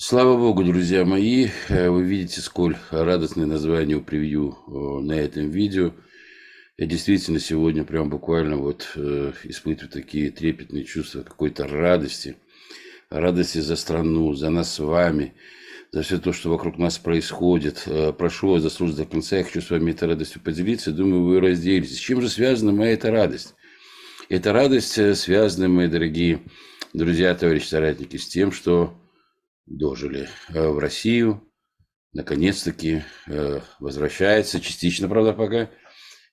Слава Богу, друзья мои, э, вы видите, сколь радостное название у превью э, на этом видео. Я действительно сегодня прям буквально вот э, испытываю такие трепетные чувства какой-то радости. Радости за страну, за нас с вами, за все то, что вокруг нас происходит. Прошу вас заслужить до конца, я хочу с вами этой радостью поделиться. Думаю, вы разделитесь. С чем же связана моя эта радость? Эта радость связана, мои дорогие друзья, товарищи соратники, с тем, что дожили э, в Россию. Наконец-таки э, возвращается, частично, правда, пока,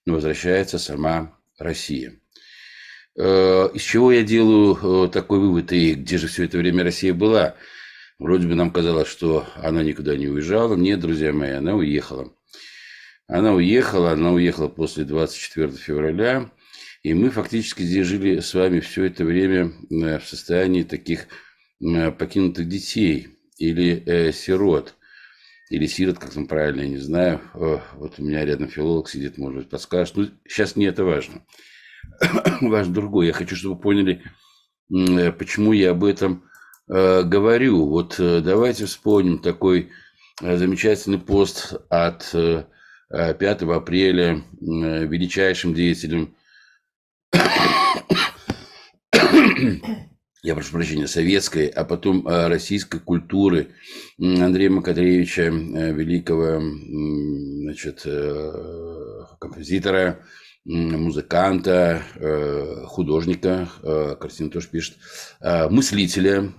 но возвращается сама Россия. Э, из чего я делаю такой вывод и где же все это время Россия была? Вроде бы нам казалось, что она никуда не уезжала. Нет, друзья мои, она уехала. Она уехала, она уехала после 24 февраля. И мы фактически здесь жили с вами все это время в состоянии таких Э, покинутых детей или э, сирот, или сирот, как там правильно, я не знаю. О, вот у меня рядом филолог сидит, может быть, подскажет. Ну, сейчас не это важно. важно другое. Я хочу, чтобы вы поняли, э, почему я об этом э, говорю. Вот э, давайте вспомним такой э, замечательный пост от э, 5 э, апреля э, величайшим деятелем я прошу прощения, советской, а потом э, российской культуры Андрея Макатревича, э, великого значит, э, композитора, музыканта, художника, картину тоже пишет, мыслителя,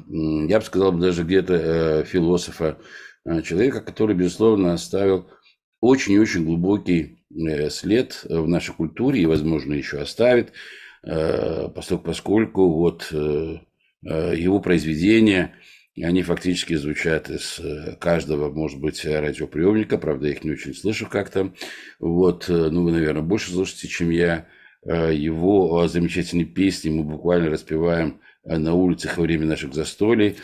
я бы сказал, даже где-то философа, человека, который, безусловно, оставил очень-очень глубокий след в нашей культуре и, возможно, еще оставит, поскольку, поскольку вот Э, его произведения, они фактически звучат из э, каждого, может быть, радиоприемника, правда, я их не очень слышу как-то. Вот, э, ну, вы, наверное, больше слышите, чем я. Его замечательные песни мы буквально распеваем на улицах во время наших застолий.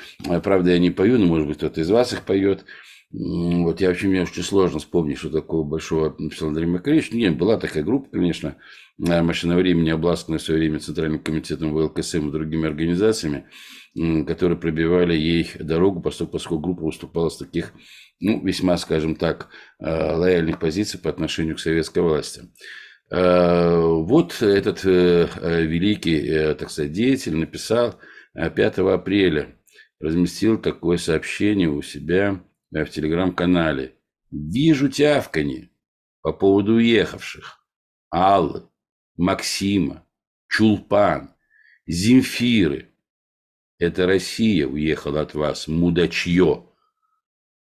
Правда, я не пою, но, может быть, кто-то из вас их поет. Вот я вообще, мне очень сложно вспомнить, что такое Большого Александра Макаревича. Ну, не, была такая группа, конечно, Э, машина времени, обласканная в свое время Центральным комитетом ВЛКСМ и другими организациями, которые пробивали ей дорогу, поскольку, поскольку группа выступала с таких, ну, весьма, скажем так, э, лояльных позиций по отношению к советской власти. Э, вот этот великий, так сказать, деятель написал 5 апреля, разместил такое сообщение у себя в телеграм-канале. «Вижу тявканье по поводу уехавших. Аллы, Максима, Чулпан, Земфиры. Это Россия уехала от вас, мудачье,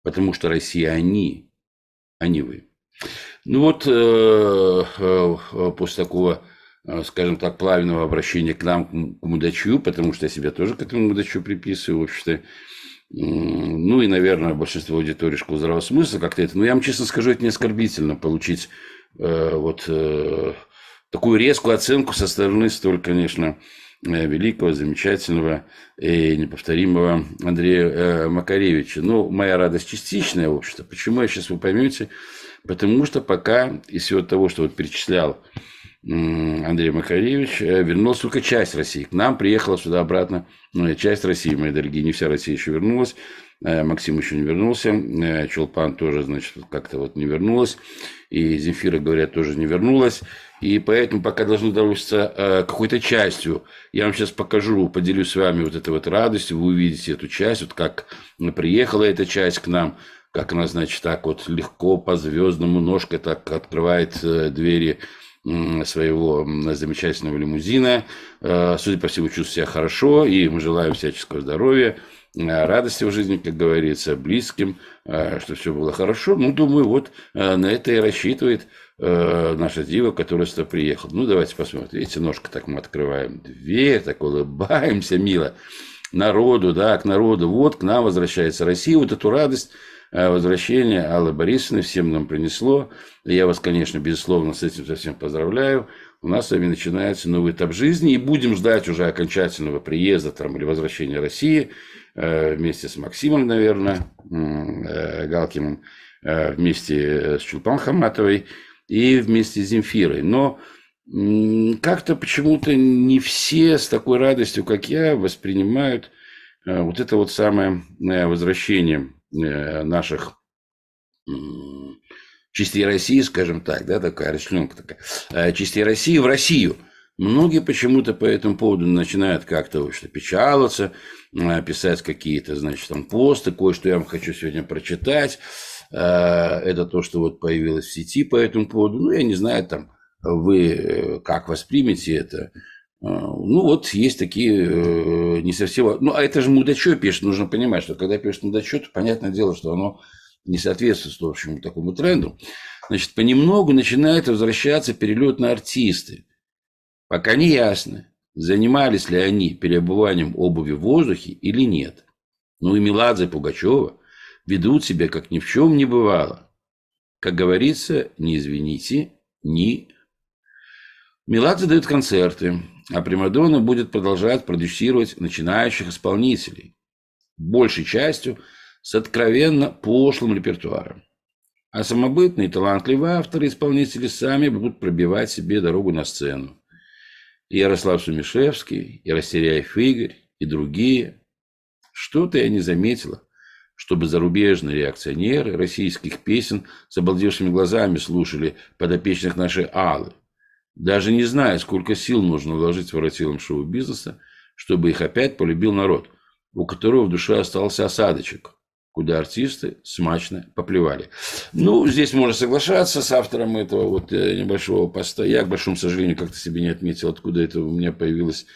потому что Россия они, а не вы. Ну вот, э, э, э, после такого, скажем так, плавного обращения к нам, к мудачью, потому что я себя тоже к этому мудачью приписываю, в общем-то, ну и, наверное, большинство аудитории школы здравого смысла как-то это. Но ну, я вам честно скажу, это не оскорбительно получить вот такую резкую оценку со стороны столь, конечно, э, великого, замечательного и неповторимого Андрея э, Макаревича. Но ну, моя радость частичная, в общем-то. Почему я сейчас вы поймете? Потому что пока из всего того, что вот перечислял Андрей Макаревич, э, вернулась только часть России. К нам приехала сюда обратно ну, часть России, мои дорогие. Не вся Россия еще вернулась. Максим еще не вернулся. Челпан тоже, значит, как-то вот не вернулась. И Земфира, говорят, тоже не вернулась. И поэтому пока должны довольствоваться э, какой-то частью. Я вам сейчас покажу, поделюсь с вами вот этой вот радостью. Вы увидите эту часть, вот как приехала эта часть к нам, как она, значит, так вот легко по звездному ножкой так открывает э, двери своего замечательного лимузина. Э, судя по всему, чувствует себя хорошо, и мы желаем всяческого здоровья. Э, радости в жизни, как говорится, близким, э, что все было хорошо. Ну, думаю, вот э, на это и рассчитывает наша дива, которая сюда приехала. Ну, давайте посмотрим. Видите, ножка так мы открываем дверь, так улыбаемся мило народу, да, к народу. Вот к нам возвращается Россия. Вот эту радость возвращения Аллы Борисовны всем нам принесло. Я вас, конечно, безусловно, с этим совсем поздравляю. У нас с вами начинается новый этап жизни, и будем ждать уже окончательного приезда там, или возвращения России. Э, вместе с Максимом, наверное, э, Галкиным, э, вместе с Чулпан Хаматовой и вместе с Земфирой. Но как-то почему-то не все с такой радостью, как я, воспринимают вот это вот самое возвращение наших частей России, скажем так, да, такая расчленка такая, частей России в Россию – Многие почему-то по этому поводу начинают как-то что печалиться, а, писать какие-то, значит, там посты, кое-что я вам хочу сегодня прочитать. А, это то, что вот появилось в сети по этому поводу. Ну, я не знаю, там, вы э, как воспримете это. А, ну, вот есть такие э, не совсем... Ну, а это же мудачо пишет, нужно понимать, что когда пишет мудачо, то понятное дело, что оно не соответствует общему такому тренду. Значит, понемногу начинает возвращаться перелет на артисты. Пока не ясно, занимались ли они переобуванием обуви в воздухе или нет. Ну и Меладзе и Пугачева ведут себя, как ни в чем не бывало. Как говорится, не извините, ни... Меладзе дает концерты, а Примадонна будет продолжать продюсировать начинающих исполнителей, большей частью с откровенно пошлым репертуаром. А самобытные талантливые авторы исполнители сами будут пробивать себе дорогу на сцену. И Ярослав Сумишевский, и Растеряев Игорь, и другие. Что-то я не заметила, чтобы зарубежные реакционеры российских песен с обалдевшими глазами слушали подопечных нашей Аллы, даже не зная, сколько сил нужно вложить в воротилом шоу-бизнеса, чтобы их опять полюбил народ, у которого в душе остался осадочек – куда артисты смачно поплевали. Ну, здесь можно соглашаться с автором этого вот э, небольшого поста. Я, к большому сожалению, как-то себе не отметил, откуда это у меня появилось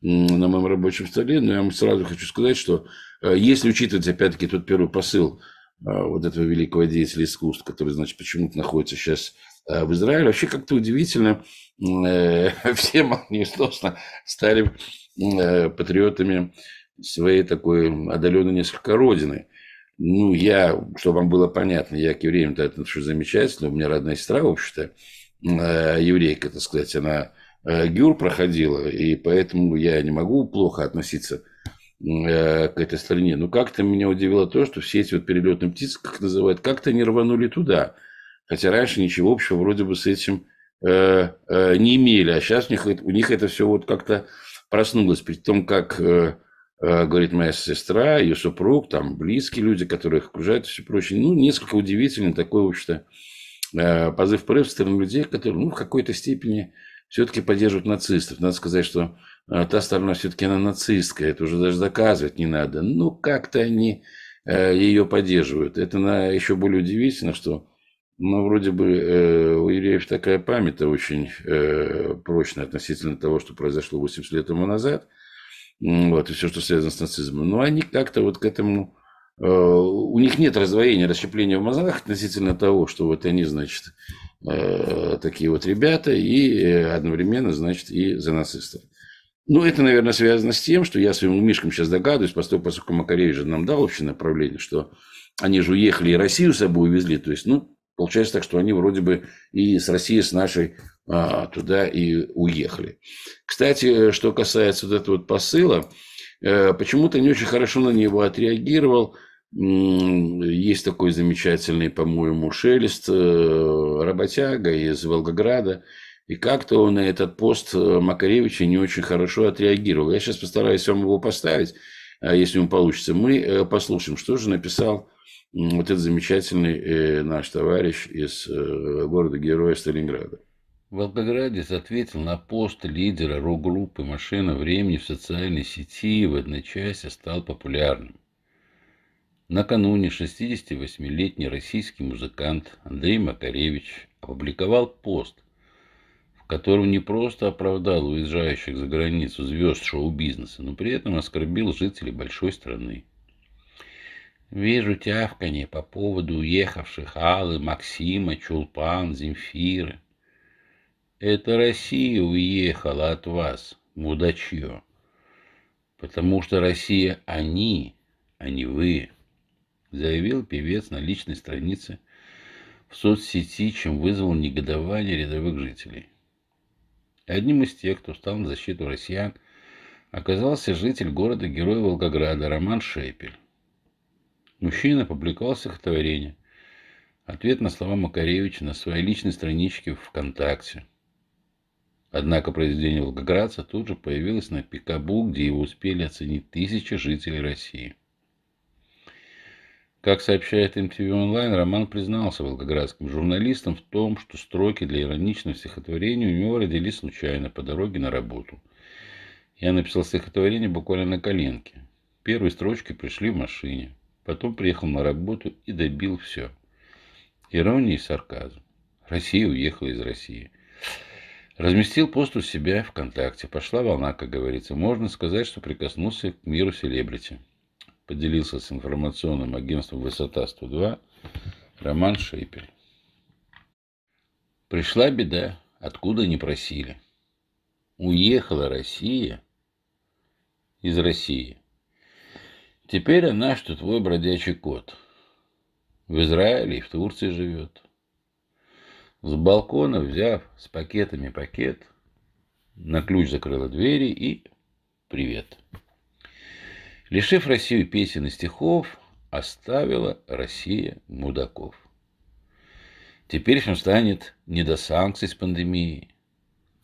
на моем рабочем столе. Но я вам сразу хочу сказать, что э, если учитывать, опять-таки, тот первый посыл э, вот этого великого деятеля искусств, который, значит, почему-то находится сейчас в Израиле, вообще как-то удивительно, все молниеносно стали патриотами своей такой отдаленной несколько родины – ну, я, чтобы вам было понятно, я к евреям-то отношусь замечательно. У меня родная сестра, в общем-то, э, еврейка, так сказать, она э, гюр проходила, и поэтому я не могу плохо относиться э, к этой стране. Но как-то меня удивило то, что все эти вот перелетные птицы, как называют, как-то не рванули туда. Хотя раньше ничего общего вроде бы с этим не имели, а сейчас у них, у них это все вот как-то проснулось. При том, как Э, говорит моя сестра, ее супруг, там близкие люди, которые их окружают и все прочее. Ну, несколько удивительный такой, в общем-то, э, позыв-порыв стороны людей, которые, ну, в какой-то степени все-таки поддерживают нацистов. Надо сказать, что э, та сторона все-таки она нацистская, это уже даже доказывать не надо. Ну, как-то они ее поддерживают. Это на, еще более удивительно, что ну, вроде бы э, у евреев такая память очень э, прочная относительно того, что произошло 80 лет тому назад – вот, и все, что связано с нацизмом. Но ну, они как-то вот к этому... Э, у них нет раздвоения, расщепления в мозгах относительно того, что вот они, значит, э, такие вот ребята, и э, одновременно, значит, и за нацистов. Ну, это, наверное, связано с тем, что я своим мишкам сейчас догадываюсь, поскольку, поскольку Макаревич же нам дал общее направление, что они же уехали и Россию с собой увезли. То есть, ну, получается так, что они вроде бы и с Россией, с нашей а, туда и уехали. Кстати, что касается вот этого вот посыла, э, почему-то не очень хорошо на него отреагировал. Есть такой замечательный, по-моему, шелест э, работяга из Волгограда. И как-то он на этот пост э, Макаревича не очень хорошо отреагировал. Я сейчас постараюсь вам его поставить, а если он получится. Мы послушаем, что же написал вот этот замечательный наш товарищ из города-героя Сталинграда. Волгоградец ответил на пост лидера рок-группы «Машина времени» в социальной сети и в одночасье стал популярным. Накануне 68-летний российский музыкант Андрей Макаревич опубликовал пост, в котором не просто оправдал уезжающих за границу звезд шоу-бизнеса, но при этом оскорбил жителей большой страны. Вижу тявканье по поводу уехавших Аллы, Максима, Чулпан, Земфиры. Это Россия уехала от вас, мудачье. Потому что Россия они, а не вы, заявил певец на личной странице в соцсети, чем вызвал негодование рядовых жителей. Одним из тех, кто встал на защиту россиян, оказался житель города-героя Волгограда Роман Шепель. Мужчина опубликовал стихотворение, ответ на слова Макаревича на своей личной страничке ВКонтакте – Однако произведение волгоградца тут же появилось на Пикабу, где его успели оценить тысячи жителей России. Как сообщает MTV Online, Роман признался волгоградским журналистам в том, что строки для ироничного стихотворения у него родились случайно по дороге на работу. Я написал стихотворение буквально на коленке. Первые строчки пришли в машине. Потом приехал на работу и добил все. Ирония и сарказм. Россия уехала из России. Разместил пост у себя ВКонтакте. Пошла волна, как говорится. Можно сказать, что прикоснулся к миру селебрити. Поделился с информационным агентством «Высота-102» Роман Шепель. Пришла беда, откуда не просили. Уехала Россия из России. Теперь она, что твой бродячий кот. В Израиле и в Турции живет. С балкона, взяв с пакетами пакет, на ключ закрыла двери и привет. Лишив Россию песен и стихов, оставила Россия мудаков. Теперь всем станет не до санкций с пандемией.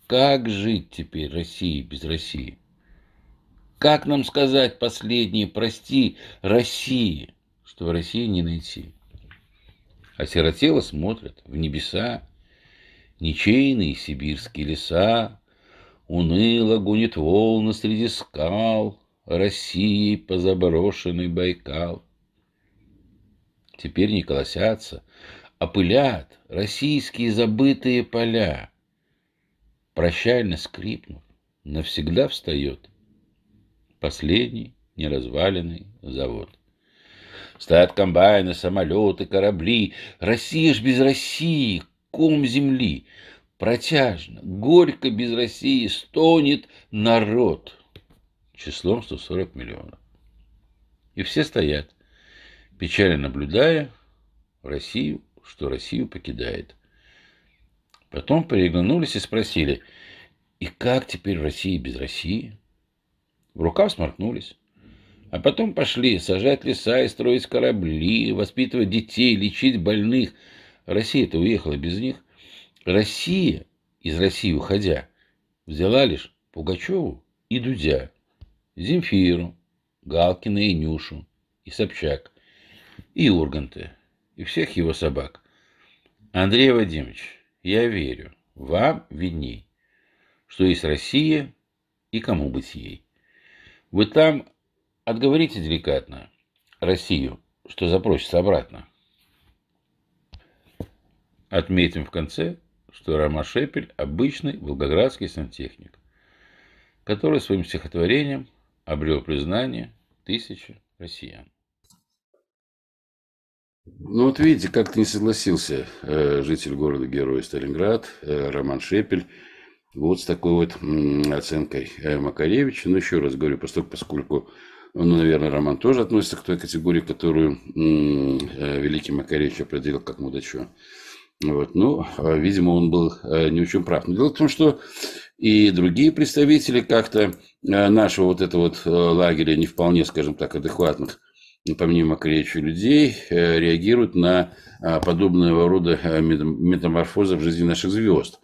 Как жить теперь России без России? Как нам сказать последнее «прости России», что в России не найти? Осиротело смотрят в небеса, Ничейные сибирские леса, уныло гонит волны среди скал, России позаброшенный Байкал. Теперь не колосятся, а пылят российские забытые поля. Прощально скрипнув, навсегда встает последний неразваленный завод. Стоят комбайны, самолеты, корабли. Россия ж без России, ком земли. Протяжно, горько без России стонет народ числом 140 миллионов. И все стоят, печально наблюдая Россию, что Россию покидает. Потом переглянулись и спросили, и как теперь в России без России? В рукав сморкнулись. А потом пошли сажать леса и строить корабли, воспитывать детей, лечить больных – Россия-то уехала без них. Россия, из России уходя, взяла лишь Пугачеву и Дудя, Земфиру, Галкина и Нюшу, и Собчак, и Урганты и всех его собак. Андрей Вадимович, я верю, вам видней, что есть Россия и кому быть ей. Вы там отговорите деликатно Россию, что запросится обратно. Отметим в конце, что Рома Шепель – обычный волгоградский сантехник, который своим стихотворением обрел признание тысячи россиян. Ну вот видите, как-то не согласился э, житель города Героя Сталинград э, Роман Шепель вот с такой вот э, оценкой э, Макаревича. Но ну, еще раз говорю, поскольку, поскольку ну, наверное, Роман тоже относится к той категории, которую э, Великий Макаревич определил как мудачо. Вот. Ну, а, видимо, он был э, не очень прав. Но дело в том, что и другие представители как-то э, нашего вот этого вот э, лагеря, не вполне, скажем так, адекватных, ну, помимо Макаревича, людей, реагируют на а, подобного рода метаморфозы в жизни наших звезд.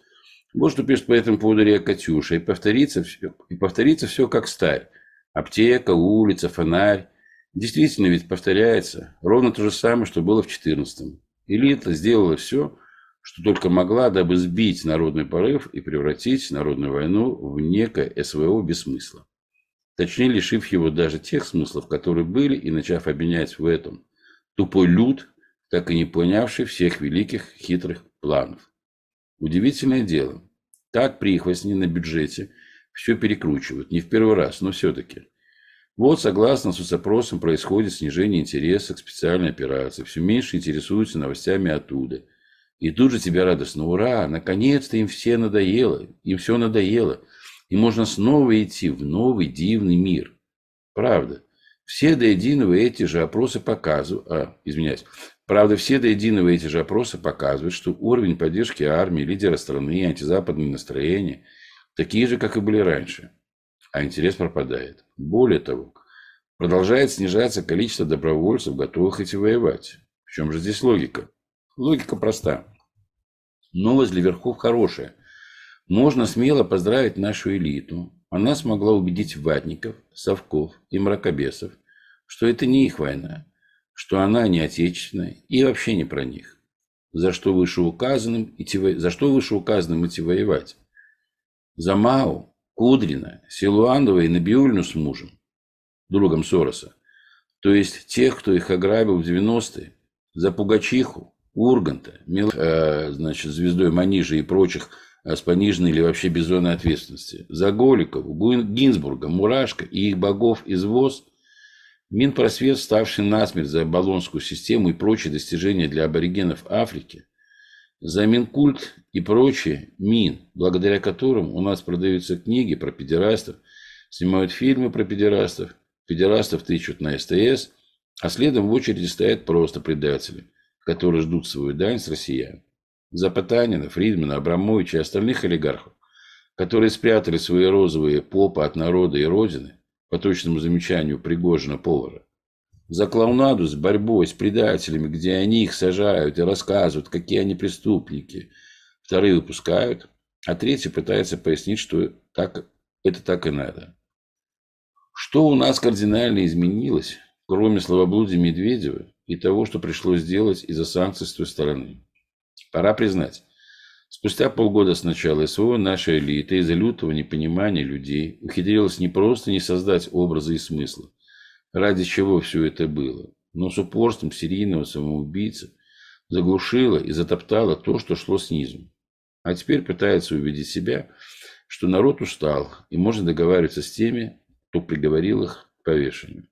Вот что пишет по этому поводу Рия Катюша. И повторится, все, и повторится все как старь. Аптека, улица, фонарь. Действительно ведь повторяется ровно то же самое, что было в 14-м. Элита сделала все, что только могла, дабы сбить народный порыв и превратить народную войну в некое СВО без смысла. Точнее, лишив его даже тех смыслов, которые были, и начав обвинять в этом тупой люд, так и не понявший всех великих хитрых планов. Удивительное дело. Так прихвостни на бюджете все перекручивают. Не в первый раз, но все-таки. Вот, согласно соцопросам, происходит снижение интереса к специальной операции. Все меньше интересуются новостями оттуда – и тут же тебя радостно, ура, наконец-то им все надоело, им все надоело. И можно снова идти в новый дивный мир. Правда. Все до единого эти же опросы показывают, а, извиняюсь, правда, все до единого эти же опросы показывают, что уровень поддержки армии, лидера страны, антизападные настроения такие же, как и были раньше. А интерес пропадает. Более того, продолжает снижаться количество добровольцев, готовых идти воевать. В чем же здесь логика? Логика проста. Новость для верхов хорошая. Можно смело поздравить нашу элиту. Она смогла убедить ватников, совков и мракобесов, что это не их война, что она не отечественная и вообще не про них. За что вышеуказанным идти, за что вышеуказанным идти воевать? За Мау, Кудрина, Силуанова и Набиульну с мужем, другом Сороса. То есть тех, кто их ограбил в 90-е, за Пугачиху, Урганта, Мил, э, значит, звездой Манижа и прочих э, с пониженной или вообще без зоны ответственности. Заголиков, Гинзбурга, Мурашка и их богов из ВОЗ – Минпросвет, ставший насмерть за Болонскую систему и прочие достижения для аборигенов Африки, за Минкульт и прочие Мин, благодаря которым у нас продаются книги про педерастов, снимают фильмы про педерастов, педерастов тычут на СТС, а следом в очереди стоят просто предатели – которые ждут свою дань с россиян. Запатанина, Фридмана, Абрамовича и остальных олигархов, которые спрятали свои розовые попы от народа и родины, по точному замечанию Пригожина-повара, за клоунаду с борьбой с предателями, где они их сажают и рассказывают, какие они преступники. Вторые выпускают, а третий пытается пояснить, что так, это так и надо. Что у нас кардинально изменилось кроме словоблудия Медведева и того, что пришлось сделать из-за санкций с той стороны. Пора признать, спустя полгода с начала СВО наша элита из-за лютого непонимания людей ухитрилась не просто не создать образа и смысла, ради чего все это было, но с упорством серийного самоубийцы заглушила и затоптала то, что шло снизу. А теперь пытается убедить себя, что народ устал и можно договариваться с теми, кто приговорил их к повешению.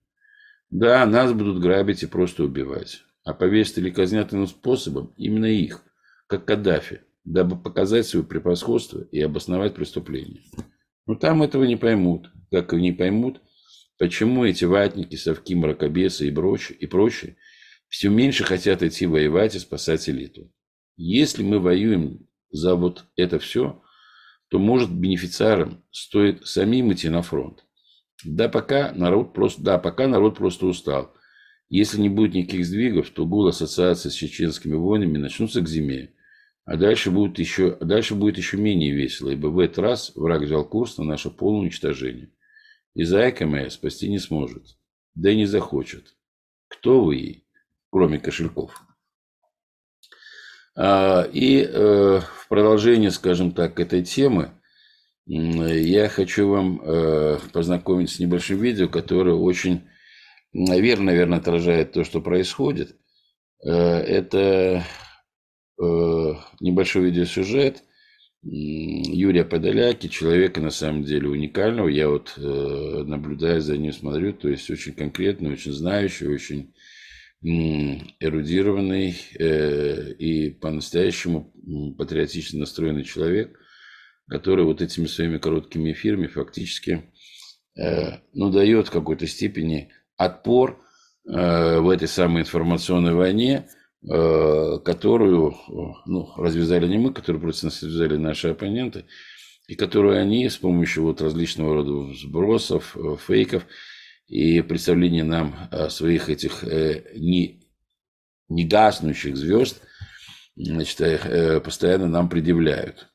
Да, нас будут грабить и просто убивать. А повесят или казнят иным способом именно их, как Каддафи, дабы показать свое превосходство и обосновать преступление. Но там этого не поймут, как и не поймут, почему эти ватники, совки, мракобесы и, прочее и прочее все меньше хотят идти воевать и спасать элиту. Если мы воюем за вот это все, то, может, бенефициарам стоит самим идти на фронт, да, пока народ просто, да, пока народ просто устал. Если не будет никаких сдвигов, то гул ассоциации с чеченскими войнами начнутся к зиме. А дальше будет еще, а дальше будет еще менее весело, ибо в этот раз враг взял курс на наше полное уничтожение. И зайка моя спасти не сможет. Да и не захочет. Кто вы ей, кроме кошельков? А, и э, в продолжение, скажем так, этой темы – Э, я хочу вам э, познакомить с небольшим видео, которое очень, наверное, наверное отражает то, что происходит. Э, это э, небольшой видеосюжет Юрия Подоляки, человека на самом деле уникального. Я вот наблюдая за ним, смотрю, то есть очень конкретный, очень знающий, очень эрудированный и по-настоящему патриотично настроенный человек – который вот этими своими короткими эфирами фактически э, ну, дает в какой-то степени отпор э, в этой самой информационной войне, э, которую ну, развязали не мы, которую против нас развязали наши оппоненты, и которую они с помощью вот различного рода сбросов, э, фейков и представления нам э, своих этих э, не, не гаснущих звезд, значит, постоянно нам предъявляют.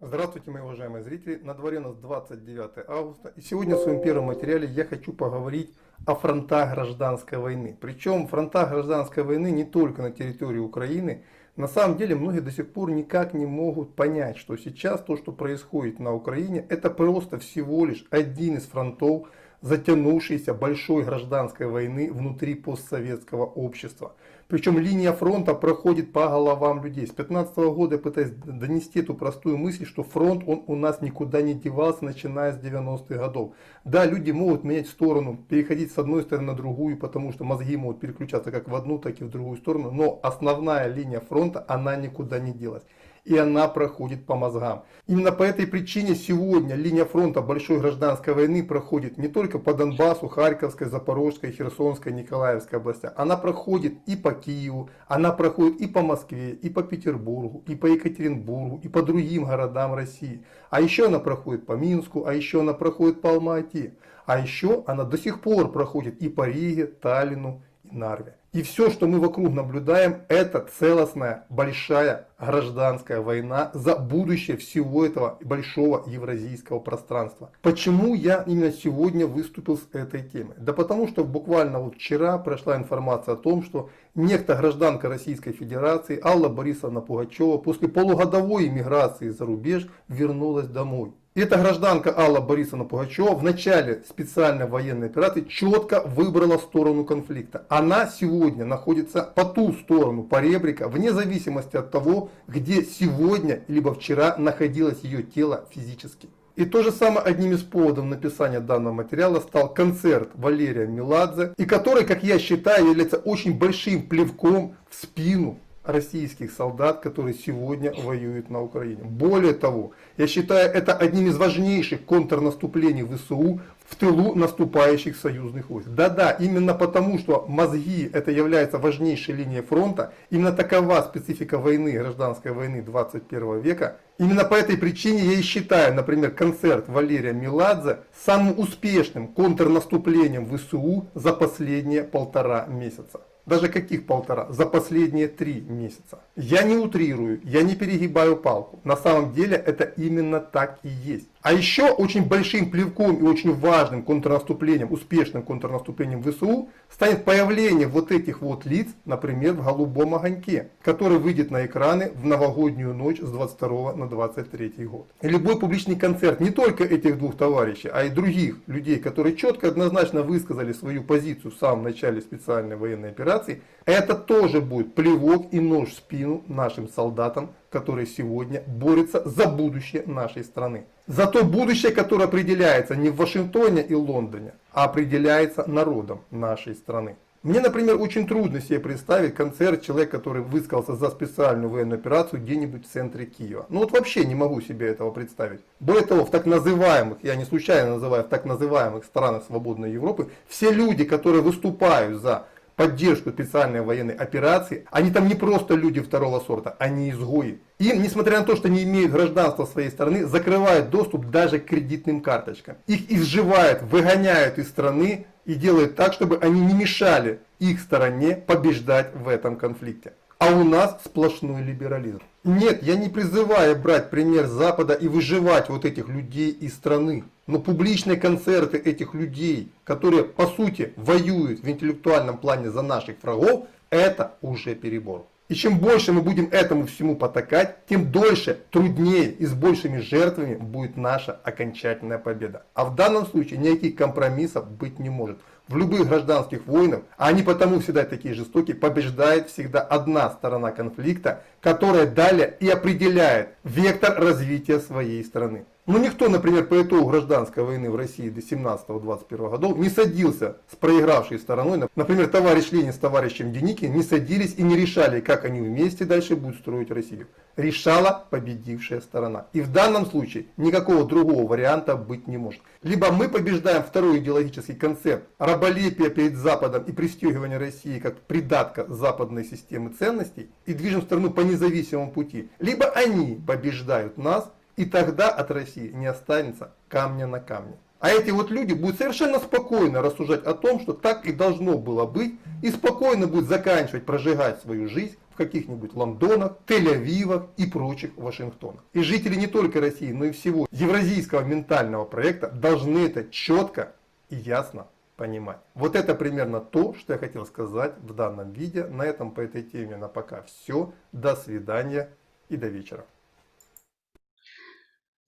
Здравствуйте, мои уважаемые зрители! На дворе у нас 29 августа. И сегодня в своем первом материале я хочу поговорить о фронтах гражданской войны. Причем фронта гражданской войны не только на территории Украины, на самом деле многие до сих пор никак не могут понять, что сейчас то, что происходит на Украине, это просто всего лишь один из фронтов затянувшейся большой гражданской войны внутри постсоветского общества. Причем линия фронта проходит по головам людей. С 15 -го года пытаясь донести эту простую мысль, что фронт он у нас никуда не девался, начиная с 90-х годов. Да, люди могут менять сторону, переходить с одной стороны на другую, потому что мозги могут переключаться как в одну, так и в другую сторону, но основная линия фронта, она никуда не делась и она проходит по мозгам. Именно по этой причине сегодня линия фронта большой гражданской войны проходит не только по Донбассу, Харьковской, Запорожской, Херсонской, Николаевской областях. Она проходит и по Киеву, она проходит и по Москве, и по Петербургу, и по Екатеринбургу, и по другим городам России. А еще она проходит по Минску, а еще она проходит по Алма-Ате. А еще она до сих пор проходит и по Риге, Таллину и Нарве. И все, что мы вокруг наблюдаем, это целостная большая гражданская война за будущее всего этого большого евразийского пространства. Почему я именно сегодня выступил с этой темой? Да потому что буквально вот вчера прошла информация о том, что некто гражданка Российской Федерации Алла Борисовна Пугачева после полугодовой иммиграции за рубеж вернулась домой. Эта гражданка Алла Борисовна Пугачева в начале специальной военной операции четко выбрала сторону конфликта. Она сегодня находится по ту сторону поребрика, вне зависимости от того, где сегодня либо вчера находилось ее тело физически. И то же самое одним из поводов написания данного материала стал концерт Валерия Меладзе, и который, как я считаю, является очень большим плевком в спину российских солдат, которые сегодня воюют на Украине. Более того, я считаю это одним из важнейших контрнаступлений ВСУ в тылу наступающих союзных войск. Да-да, именно потому, что мозги это является важнейшей линией фронта, именно такова специфика войны, гражданской войны 21 века, именно по этой причине я и считаю, например, концерт Валерия Миладзе самым успешным контрнаступлением ВСУ за последние полтора месяца. Даже каких полтора? За последние три месяца. Я не утрирую, я не перегибаю палку. На самом деле это именно так и есть. А еще очень большим плевком и очень важным контрнаступлением, успешным контрнаступлением ВСУ станет появление вот этих вот лиц, например, в «Голубом огоньке», который выйдет на экраны в новогоднюю ночь с 22 на 23 год. И любой публичный концерт не только этих двух товарищей, а и других людей, которые четко однозначно высказали свою позицию в самом начале специальной военной операции, это тоже будет плевок и нож в спину нашим солдатам, которые сегодня борются за будущее нашей страны. Зато будущее, которое определяется не в Вашингтоне и Лондоне, а определяется народом нашей страны. Мне, например, очень трудно себе представить концерт человека, который высказался за специальную военную операцию где-нибудь в центре Киева. Ну вот вообще не могу себе этого представить. Более того, в так называемых, я не случайно называю, в так называемых странах свободной Европы, все люди, которые выступают за поддержку специальной военной операции. Они там не просто люди второго сорта, они изгои. Им, несмотря на то, что не имеют гражданства своей страны, закрывают доступ даже к кредитным карточкам. Их изживают, выгоняют из страны и делают так, чтобы они не мешали их стороне побеждать в этом конфликте. А у нас сплошной либерализм. Нет, я не призываю брать пример Запада и выживать вот этих людей из страны. Но публичные концерты этих людей, которые по сути воюют в интеллектуальном плане за наших врагов, это уже перебор. И чем больше мы будем этому всему потакать, тем дольше, труднее и с большими жертвами будет наша окончательная победа. А в данном случае никаких компромиссов быть не может. В любых гражданских войнах, а они потому всегда такие жестокие, побеждает всегда одна сторона конфликта, которая далее и определяет вектор развития своей страны. Но ну, никто, например, по итогу гражданской войны в России до 17-21 годов не садился с проигравшей стороной. Например, товарищ Ленин с товарищем Деникин не садились и не решали, как они вместе дальше будут строить Россию. Решала победившая сторона. И в данном случае никакого другого варианта быть не может. Либо мы побеждаем второй идеологический концепт раболепия перед Западом и пристегивания России как придатка западной системы ценностей и движем страну по независимому пути. Либо они побеждают нас и тогда от России не останется камня на камне. А эти вот люди будут совершенно спокойно рассуждать о том, что так и должно было быть, и спокойно будут заканчивать прожигать свою жизнь в каких-нибудь Лондонах, Тель-Авивах и прочих Вашингтонах. И жители не только России, но и всего евразийского ментального проекта должны это четко и ясно понимать. Вот это примерно то, что я хотел сказать в данном видео. На этом по этой теме на пока все. До свидания и до вечера.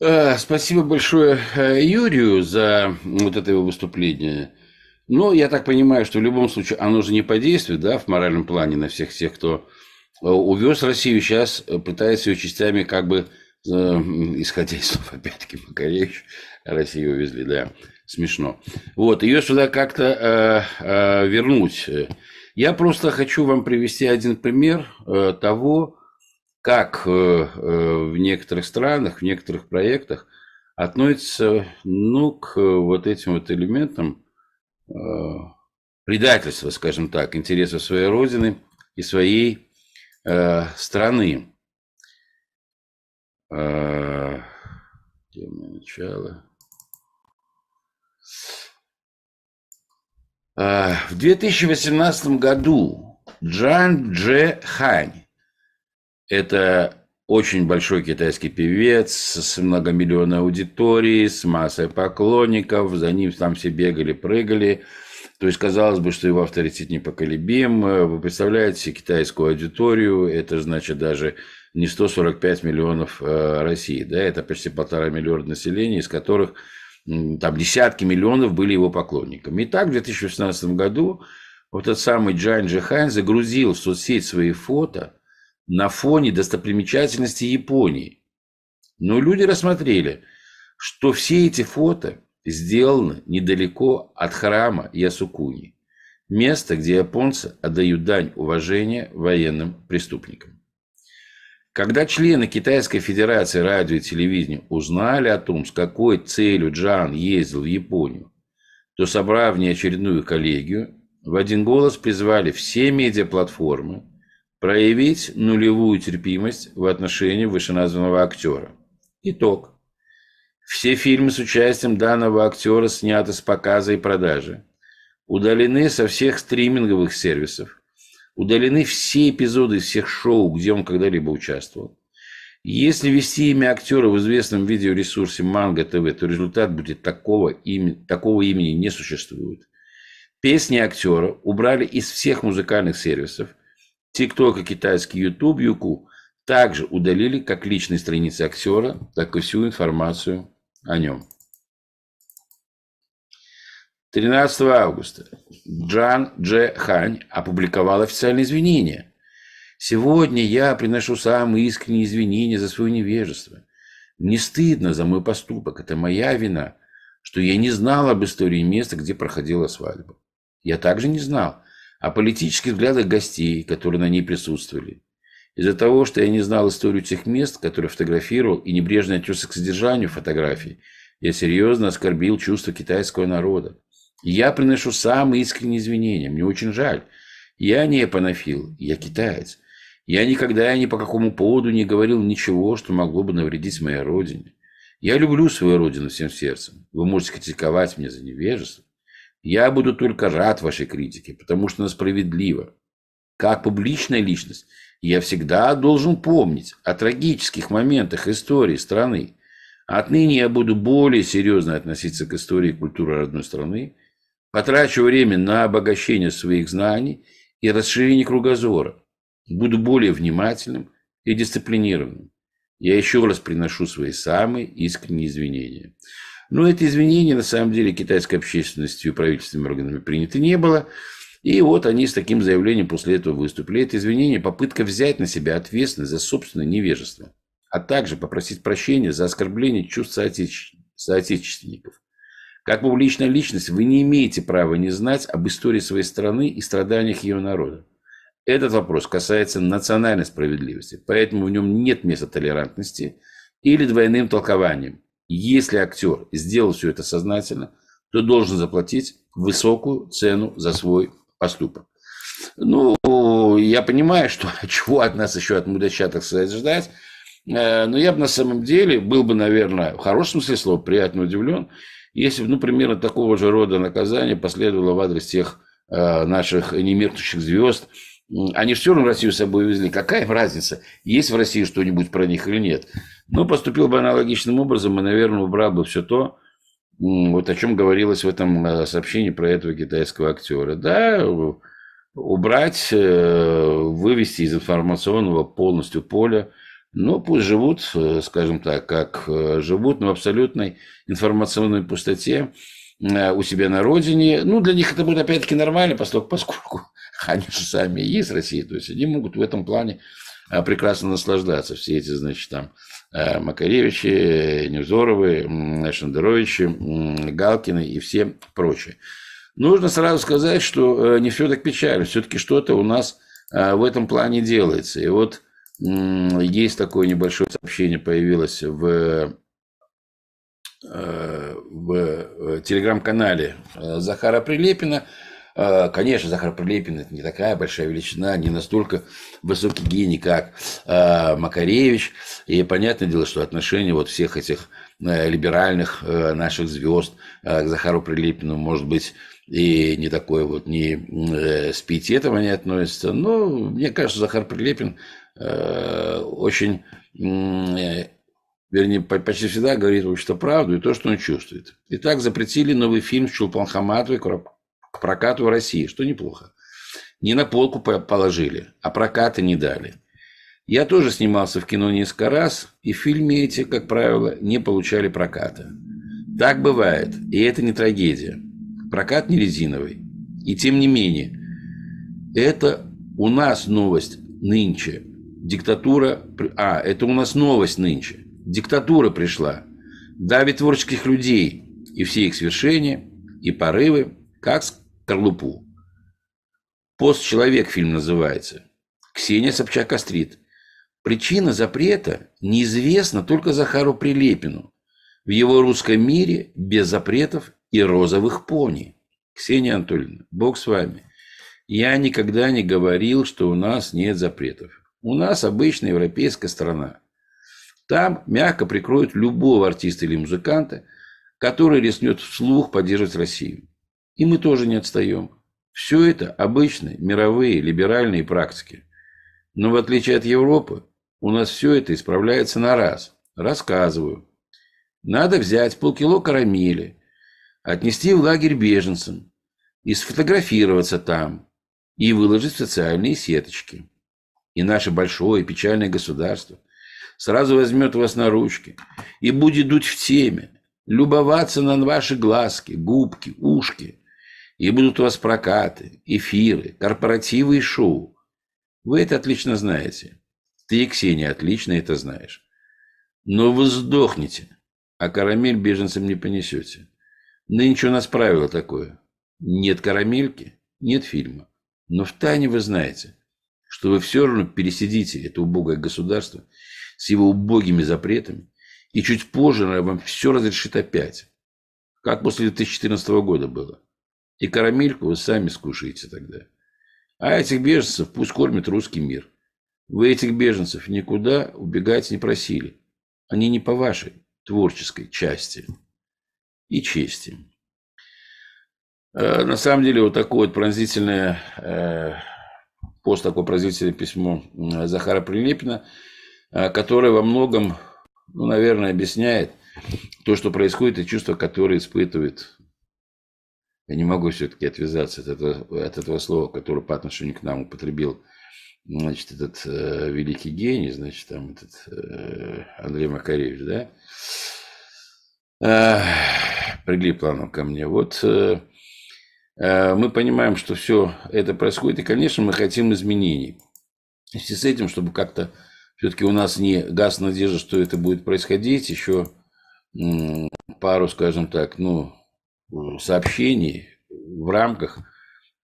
Э, спасибо большое э, Юрию за вот это его выступление. Но я так понимаю, что в любом случае оно же не подействует, да, в моральном плане на всех тех, кто э, увез Россию, сейчас пытается ее частями как бы, э, исходя из слов, опять-таки, Макаревич, Россию увезли, да, смешно. Вот, ее сюда как-то э, э, вернуть. Я просто хочу вам привести один пример э, того, как э, э, в некоторых странах, в некоторых проектах относится ну, к э, вот этим вот элементам предательства, скажем так, интереса своей родины и своей страны. Тема начало. А, в 2018 году Джан Дже Хань это очень большой китайский певец с многомиллионной аудиторией, с массой поклонников, за ним там все бегали, прыгали. То есть, казалось бы, что его авторитет непоколебим. Вы представляете китайскую аудиторию, это значит даже не 145 миллионов э, России, да, это почти полтора миллиона населения, из которых там десятки миллионов были его поклонниками. И так в 2016 году вот этот самый Джан Джихань загрузил в соцсеть свои фото – на фоне достопримечательности Японии. Но люди рассмотрели, что все эти фото сделаны недалеко от храма Ясукуни, место, где японцы отдают дань уважения военным преступникам. Когда члены Китайской Федерации радио и телевидения узнали о том, с какой целью Джан ездил в Японию, то, собрав неочередную коллегию, в один голос призвали все медиаплатформы – проявить нулевую терпимость в отношении вышеназванного актера. Итог. Все фильмы с участием данного актера сняты с показа и продажи. Удалены со всех стриминговых сервисов. Удалены все эпизоды всех шоу, где он когда-либо участвовал. Если вести имя актера в известном видеоресурсе Манго ТВ, то результат будет такого, имени, такого имени не существует. Песни актера убрали из всех музыкальных сервисов, TikTok и китайский YouTube, Юку также удалили как личные страницы актера, так и всю информацию о нем. 13 августа Джан Дже Хань опубликовал официальные извинения. «Сегодня я приношу самые искренние извинения за свое невежество. Мне стыдно за мой поступок, это моя вина, что я не знал об истории места, где проходила свадьба. Я также не знал, о политических взглядах гостей, которые на ней присутствовали. Из-за того, что я не знал историю тех мест, которые фотографировал, и небрежно отнесся к содержанию фотографий, я серьезно оскорбил чувства китайского народа. Я приношу самые искренние извинения, мне очень жаль. Я не панофил, я китаец. Я никогда и ни по какому поводу не говорил ничего, что могло бы навредить моей родине. Я люблю свою родину всем сердцем. Вы можете критиковать меня за невежество, я буду только рад вашей критике, потому что она справедлива. Как публичная личность, я всегда должен помнить о трагических моментах истории страны. Отныне я буду более серьезно относиться к истории и культуре родной страны, потрачу время на обогащение своих знаний и расширение кругозора, буду более внимательным и дисциплинированным. Я еще раз приношу свои самые искренние извинения. Но это извинение на самом деле китайской общественностью и правительственными органами принято не было. И вот они с таким заявлением после этого выступили. Это извинение – попытка взять на себя ответственность за собственное невежество, а также попросить прощения за оскорбление чувств соотече... соотечественников. Как публичная личность, вы не имеете права не знать об истории своей страны и страданиях ее народа. Этот вопрос касается национальной справедливости, поэтому в нем нет места толерантности или двойным толкованиям. Если актер сделал все это сознательно, то должен заплатить высокую цену за свой поступок. Ну, я понимаю, что чего от нас еще от мудача, так ждать, э, но я бы на самом деле был бы, наверное, в хорошем смысле слова приятно удивлен, если бы, ну, примерно такого же рода наказание последовало в адрес тех э, наших немеркнущих звезд, они же все равно Россию с собой везли. Какая им разница, есть в России что-нибудь про них или нет? Ну, поступил бы аналогичным образом и, наверное, убрал бы все то, вот о чем говорилось в этом э, сообщении про этого китайского актера. Да, убрать, э, вывести из информационного полностью поля, но ну, пусть живут, э, скажем так, как живут, но в абсолютной информационной пустоте у себя на родине. Ну, для них это будет опять-таки нормально, поскольку, они же сами и есть Россия, то есть они могут в этом плане а прекрасно наслаждаться. Все эти, значит, там э, Макаревичи, Невзоровы, Шендеровичи, Галкины и все прочие. Нужно сразу сказать, что э, не все так печально. Все-таки что-то у нас э, в этом плане делается. И вот есть такое небольшое сообщение появилось в в телеграм-канале Захара Прилепина – Э, конечно, Захар Прилепин – это не такая большая величина, не настолько высокий гений, как э, Макаревич. И понятное дело, что отношение вот всех этих э, либеральных наших звезд к Захару Прилепину может быть и не такое вот, не с пиететом они относятся. Но мне кажется, Захар Прилепин очень, вернее, почти всегда говорит, что правду и то, что он чувствует. Итак, запретили новый фильм с Чулпан Хаматовой, к прокату в России, что неплохо. Не на полку положили, а проката не дали. Я тоже снимался в кино несколько раз, и фильмы эти, как правило, не получали проката. Так бывает, и это не трагедия. Прокат не резиновый. И тем не менее, это у нас новость нынче. Диктатура... А, это у нас новость нынче. Диктатура пришла. Давит творческих людей и все их свершения, и порывы, как скорлупу. «Пост человек» фильм называется. Ксения Собчак-Острит. Причина запрета неизвестна только Захару Прилепину. В его русском мире без запретов и розовых пони. Ксения Анатольевна, Бог с вами. Я никогда не говорил, что у нас нет запретов. У нас обычная европейская страна. Там мягко прикроют любого артиста или музыканта, который рискнет вслух поддерживать Россию. И мы тоже не отстаем. Все это обычные мировые либеральные практики. Но в отличие от Европы, у нас все это исправляется на раз. Рассказываю. Надо взять полкило карамели, отнести в лагерь беженцам и сфотографироваться там, и выложить в социальные сеточки. И наше большое печальное государство сразу возьмет вас на ручки и будет дуть в теме, любоваться на ваши глазки, губки, ушки – и будут у вас прокаты, эфиры, корпоративы и шоу. Вы это отлично знаете. Ты, Ксения, отлично это знаешь. Но вы сдохнете, а карамель беженцам не понесете. Нынче у нас правило такое. Нет карамельки, нет фильма. Но в тайне вы знаете, что вы все равно пересидите это убогое государство с его убогими запретами, и чуть позже вам все разрешит опять, как после 2014 года было. И карамельку вы сами скушаете тогда. А этих беженцев пусть кормит русский мир. Вы этих беженцев никуда убегать не просили. Они не по вашей творческой части и чести. Э, на самом деле вот такое вот пронзительное, э, пост такое пронзительное письмо э, Захара Прилепина, которое во многом, ну, наверное, объясняет то, что происходит и чувство, которое испытывает я не могу все-таки отвязаться от этого, от этого слова, которое по отношению к нам употребил значит, этот э, великий гений, значит, там этот э, Андрей Макаревич, да, э, а, прилип оно ко мне. Вот э, э, мы понимаем, что все это происходит, и, конечно, мы хотим изменений. Вместе с этим, чтобы как-то все-таки у нас не газ надежда, что это будет происходить, еще пару, скажем так, ну, сообщений в рамках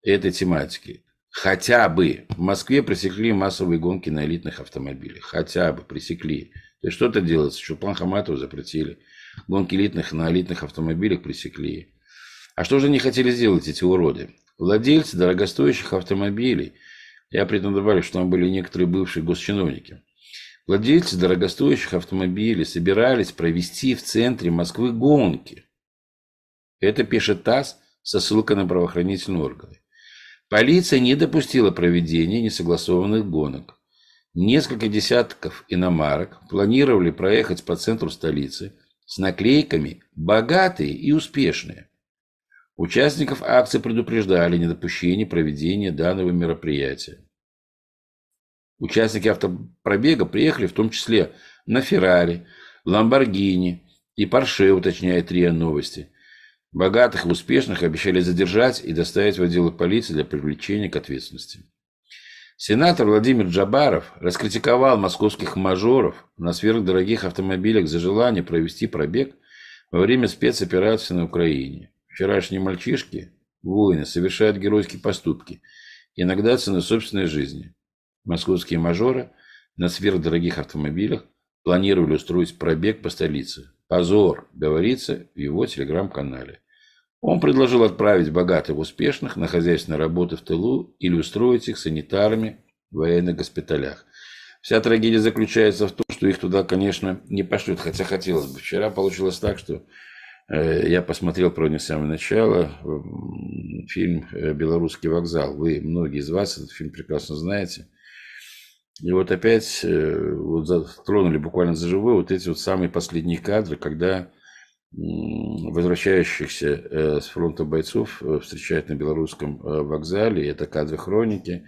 этой тематики. Хотя бы в Москве пресекли массовые гонки на элитных автомобилях. Хотя бы пресекли. То есть что-то делается. Чулпан Хаматову запретили. Гонки элитных на элитных автомобилях пресекли. А что же не хотели сделать эти уроды? Владельцы дорогостоящих автомобилей, я при этом добавлю, что там были некоторые бывшие госчиновники, владельцы дорогостоящих автомобилей собирались провести в центре Москвы гонки – это пишет ТАСС со ссылкой на правоохранительные органы. Полиция не допустила проведения несогласованных гонок. Несколько десятков иномарок планировали проехать по центру столицы с наклейками «богатые и успешные». Участников акции предупреждали о недопущении проведения данного мероприятия. Участники автопробега приехали в том числе на «Феррари», «Ламборгини» и «Порше», уточняет РИА Новости – Богатых и успешных обещали задержать и доставить в отделы полиции для привлечения к ответственности. Сенатор Владимир Джабаров раскритиковал московских мажоров на сверхдорогих автомобилях за желание провести пробег во время спецоперации на Украине. Вчерашние мальчишки, воины, совершают геройские поступки, иногда ценой собственной жизни. Московские мажоры на сверхдорогих автомобилях планировали устроить пробег по столице. Позор, говорится в его телеграм-канале. Он предложил отправить богатых успешных на хозяйственные работы в тылу или устроить их санитарами в военных госпиталях. Вся трагедия заключается в том, что их туда, конечно, не пошлют, хотя хотелось бы. Вчера получилось так, что э, я посмотрел про них с самого начала э, фильм «Белорусский вокзал». Вы, многие из вас, этот фильм прекрасно знаете – и вот опять э, вот затронули буквально за живое вот эти вот самые последние кадры, когда возвращающихся э, с фронта бойцов э, встречают на белорусском вокзале. Это кадры хроники.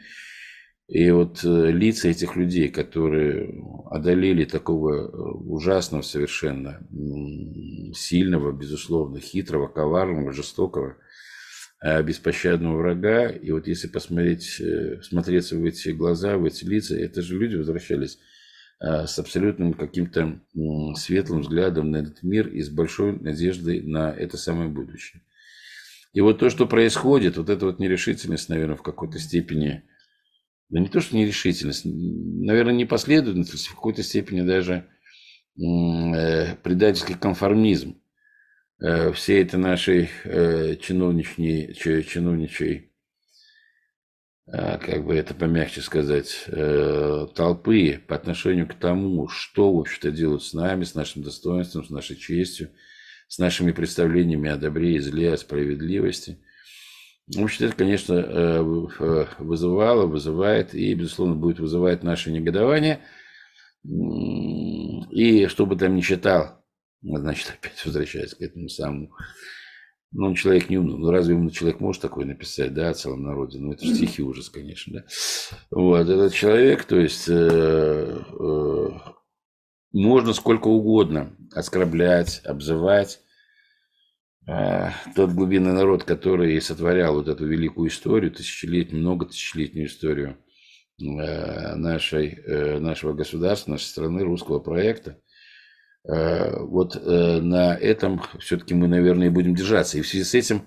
И вот лица этих людей, которые одолели такого ужасного совершенно, сильного, безусловно, хитрого, коварного, жестокого Э, беспощадного врага. И вот если посмотреть, э, смотреться в эти глаза, в эти лица, это же люди возвращались э, с абсолютным каким-то светлым взглядом на этот мир и с большой надеждой на это самое будущее. И вот то, что происходит, вот эта вот нерешительность, наверное, в какой-то степени, да не то, что нерешительность, наверное, непоследовательность, в какой-то степени даже предательский конформизм, Э, всей этой нашей э, чиновничьей, чиновничьей э, как бы это помягче сказать, толпы по отношению к тому, что, в общем-то, делают с нами, с нашим достоинством, с нашей честью, с нашими представлениями о добре и зле, о справедливости. В общем, это, конечно, вызывало, вызывает и, безусловно, будет вызывать наше негодование. И что бы там ни читал ну, значит, опять возвращаясь к этому самому. но ну, он человек не умный. Ну, разве умный человек может такое написать, да, о целом народе? Ну, это же стихи ужас, конечно, да. Вот, этот человек, то есть, э, э, можно сколько угодно оскорблять, обзывать э, тот глубинный народ, который сотворял вот эту великую историю, тысячелетнюю, много тысячелетнюю историю э, нашей, э, нашего государства, нашей страны, русского проекта. Э, вот э, на этом все-таки мы, наверное, и будем держаться. И в связи с этим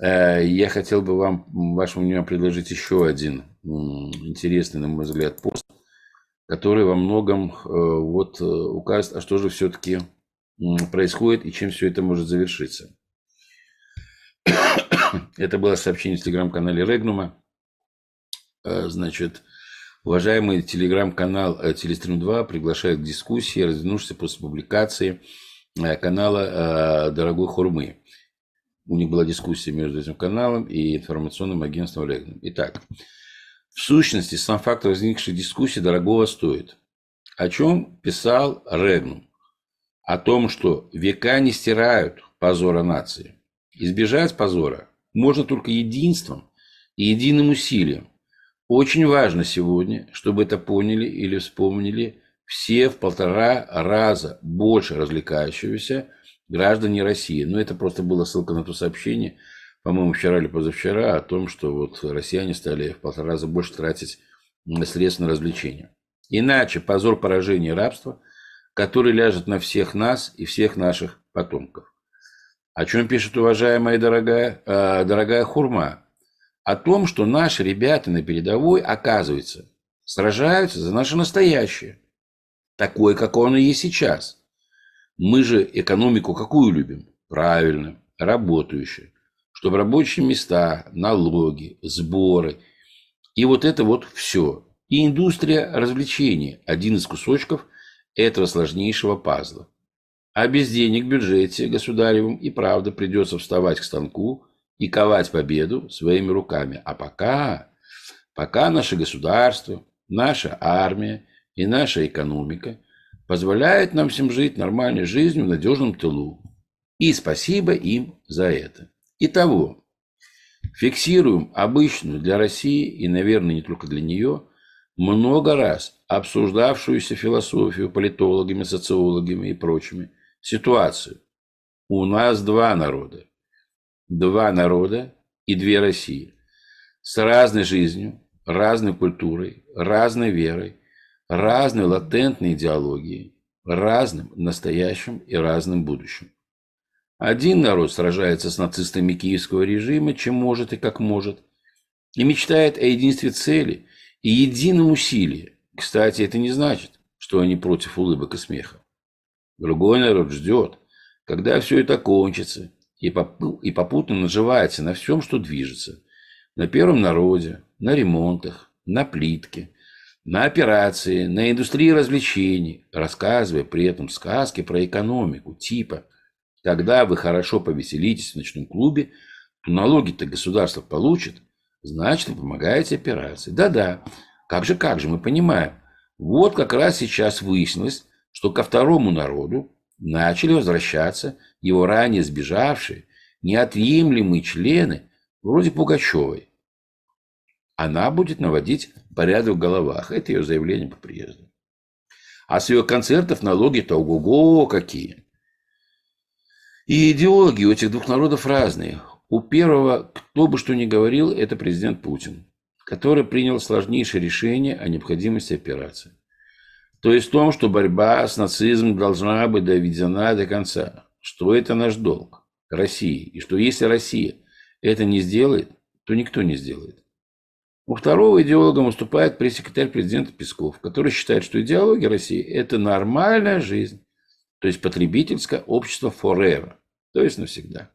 э, я хотел бы вам, вашему вниманию, предложить еще один интересный, на мой взгляд, пост, который во многом вот указывает, а что же все-таки происходит и чем все это может завершиться. Это было сообщение в телеграм-канале Регнума. Значит, Уважаемый телеграм-канал э, Телестрим-2 приглашает к дискуссии, развернувшись после публикации э, канала э, «Дорогой Хурмы». У них была дискуссия между этим каналом и информационным агентством «Регнум». Итак, в сущности, сам факт возникшей дискуссии дорогого стоит. О чем писал Регнум? О том, что века не стирают позора нации. Избежать позора можно только единством и единым усилием. Очень важно сегодня, чтобы это поняли или вспомнили все в полтора раза больше развлекающегося граждане России. Но ну, это просто была ссылка на то сообщение, по-моему, вчера или позавчера, о том, что вот россияне стали в полтора раза больше тратить средств на развлечения. Иначе позор поражения рабства, который ляжет на всех нас и всех наших потомков. О чем пишет уважаемая дорогая, э, дорогая Хурма? о том, что наши ребята на передовой, оказывается, сражаются за наше настоящее, такое, какое оно есть сейчас. Мы же экономику какую любим? Правильно, работающую. Чтобы рабочие места, налоги, сборы. И вот это вот все. И индустрия развлечений – один из кусочков этого сложнейшего пазла. А без денег в бюджете государевым и правда придется вставать к станку – и ковать победу своими руками. А пока, пока наше государство, наша армия и наша экономика позволяют нам всем жить нормальной жизнью в надежном тылу. И спасибо им за это. Итого, фиксируем обычную для России и, наверное, не только для нее, много раз обсуждавшуюся философию политологами, социологами и прочими ситуацию. У нас два народа два народа и две России с разной жизнью, разной культурой, разной верой, разной латентной идеологией, разным настоящим и разным будущим. Один народ сражается с нацистами киевского режима, чем может и как может, и мечтает о единстве цели и едином усилии. Кстати, это не значит, что они против улыбок и смеха. Другой народ ждет, когда все это кончится, и попутно наживается на всем, что движется. На первом народе, на ремонтах, на плитке, на операции, на индустрии развлечений, рассказывая при этом сказки про экономику, типа «Когда вы хорошо повеселитесь в ночном клубе, то налоги-то государство получит, значит, вы помогаете операции». Да-да, как же, как же, мы понимаем. Вот как раз сейчас выяснилось, что ко второму народу начали возвращаться – его ранее сбежавшие, неотъемлемые члены, вроде Пугачевой. Она будет наводить порядок в головах. Это ее заявление по приезду. А с ее концертов налоги-то ого-го какие. И идеологии у этих двух народов разные. У первого, кто бы что ни говорил, это президент Путин, который принял сложнейшее решение о необходимости операции. То есть в том, что борьба с нацизмом должна быть доведена до конца что это наш долг России, и что если Россия это не сделает, то никто не сделает. У второго идеолога выступает пресс-секретарь президента Песков, который считает, что идеология России – это нормальная жизнь, то есть потребительское общество forever, то есть навсегда.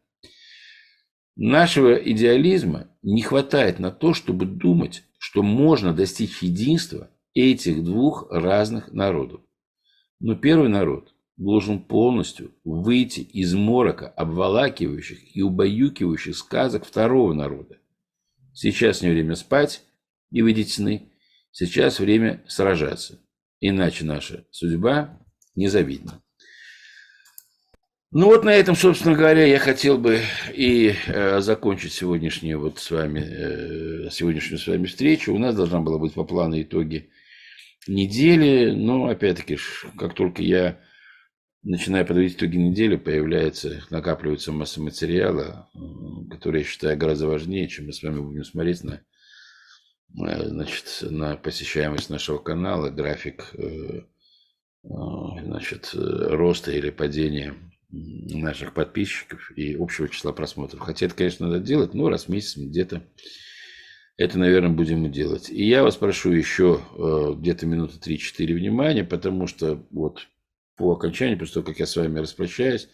Нашего идеализма не хватает на то, чтобы думать, что можно достичь единства этих двух разных народов. Но первый народ должен полностью выйти из морока обволакивающих и убаюкивающих сказок второго народа. Сейчас не время спать и выйдите сны, сейчас время сражаться, иначе наша судьба незавидна. Ну вот на этом, собственно говоря, я хотел бы и э, закончить сегодняшнюю вот с вами, э, сегодняшнюю с вами встречу. У нас должна была быть по плану итоги недели, но опять-таки, как только я начиная подводить итоги недели, появляется, накапливается масса материала, который, я считаю, гораздо важнее, чем мы с вами будем смотреть на, э, значит, на посещаемость нашего канала, график э, э, значит, роста или падения наших подписчиков и общего числа просмотров. Хотя это, конечно, надо делать, но раз в месяц где-то это, наверное, будем делать. И я вас прошу еще где-то минуты 3-4 внимания, потому что вот по окончании, после того, как я с вами распрощаюсь,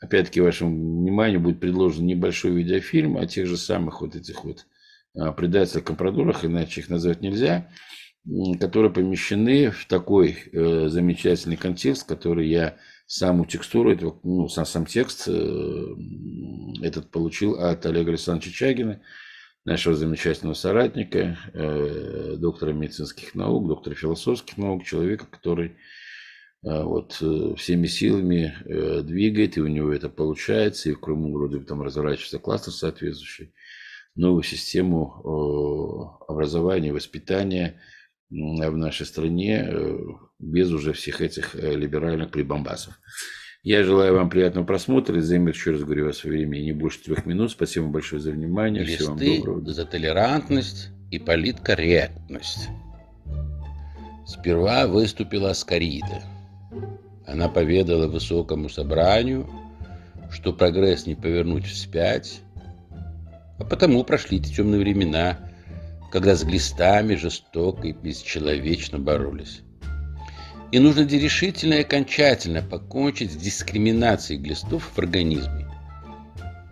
опять-таки вашему вниманию будет предложен небольшой видеофильм о тех же самых вот этих вот а, предателях компрадорах, иначе их назвать нельзя, которые помещены в такой э, замечательный контекст, который я саму текстуру, этого, ну, сам, сам текст э, этот получил от Олега Александровича Чагина, нашего замечательного соратника, э, доктора медицинских наук, доктора философских наук, человека, который а, вот э, всеми силами э, двигает, и у него это получается, и в Крыму вроде бы там разворачивается кластер соответствующий, новую систему э, образования, воспитания в нашей стране без уже всех этих либеральных прибамбасов. Я желаю вам приятного просмотра. И займет, еще раз говорю, свое время времени не больше трех минут. Спасибо вам большое за внимание. Листы Всего вам доброго. за толерантность и политкорректность. Сперва выступила Аскарида. Она поведала высокому собранию, что прогресс не повернуть вспять, а потому прошли те темные времена, когда с глистами жестоко и бесчеловечно боролись. И нужно решительно и окончательно покончить с дискриминацией глистов в организме.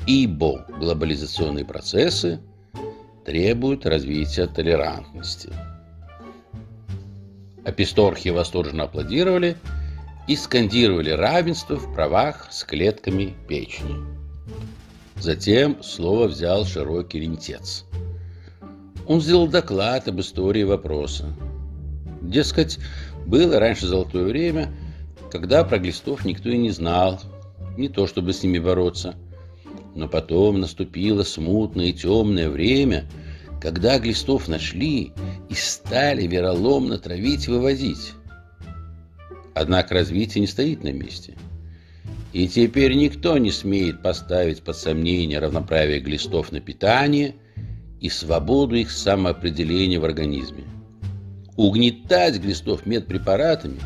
Ибо глобализационные процессы требуют развития толерантности. Аписторхи восторженно аплодировали – и скандировали равенство в правах с клетками печени. Затем слово взял широкий рентец. Он сделал доклад об истории вопроса. Дескать, было раньше золотое время, когда про глистов никто и не знал, не то чтобы с ними бороться. Но потом наступило смутное и темное время, когда глистов нашли и стали вероломно травить и вывозить. Однако развитие не стоит на месте. И теперь никто не смеет поставить под сомнение равноправие глистов на питание и свободу их самоопределения в организме. Угнетать глистов медпрепаратами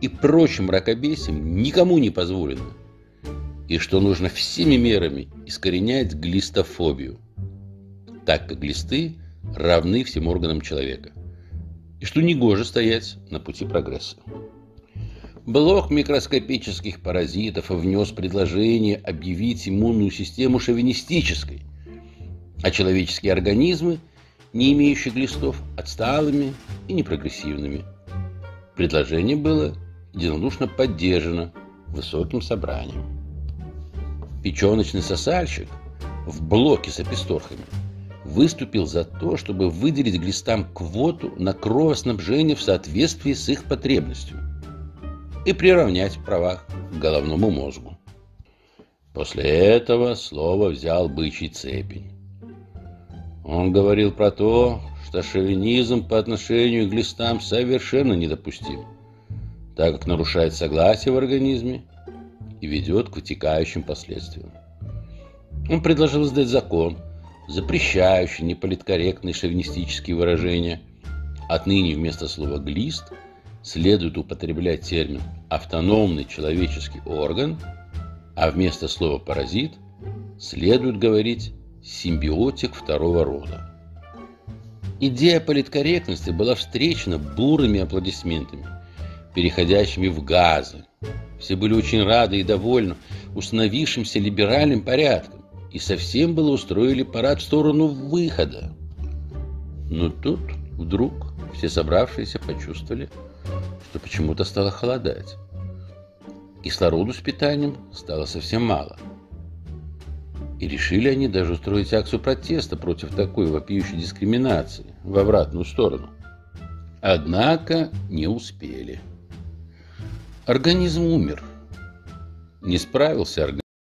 и прочим ракобесием никому не позволено. И что нужно всеми мерами искоренять глистофобию, так как глисты равны всем органам человека. И что негоже стоять на пути прогресса. Блок микроскопических паразитов внес предложение объявить иммунную систему шовинистической, а человеческие организмы, не имеющие глистов, отсталыми и непрогрессивными. Предложение было единодушно поддержано высоким собранием. Печеночный сосальщик в блоке с описторхами выступил за то, чтобы выделить глистам квоту на кровоснабжение в соответствии с их потребностью – и приравнять права к головному мозгу. После этого слово взял бычий цепень. Он говорил про то, что шовинизм по отношению к глистам совершенно недопустим, так как нарушает согласие в организме и ведет к вытекающим последствиям. Он предложил издать закон, запрещающий неполиткорректные шовинистические выражения. Отныне вместо слова «глист» – следует употреблять термин «автономный человеческий орган», а вместо слова «паразит» следует говорить «симбиотик второго рода». Идея политкорректности была встречена бурными аплодисментами, переходящими в газы. Все были очень рады и довольны установившимся либеральным порядком и совсем было устроили парад в сторону выхода. Но тут вдруг все собравшиеся почувствовали, что почему-то стало холодать. Кислороду с питанием стало совсем мало. И решили они даже устроить акцию протеста против такой вопиющей дискриминации в обратную сторону. Однако не успели. Организм умер. Не справился организм.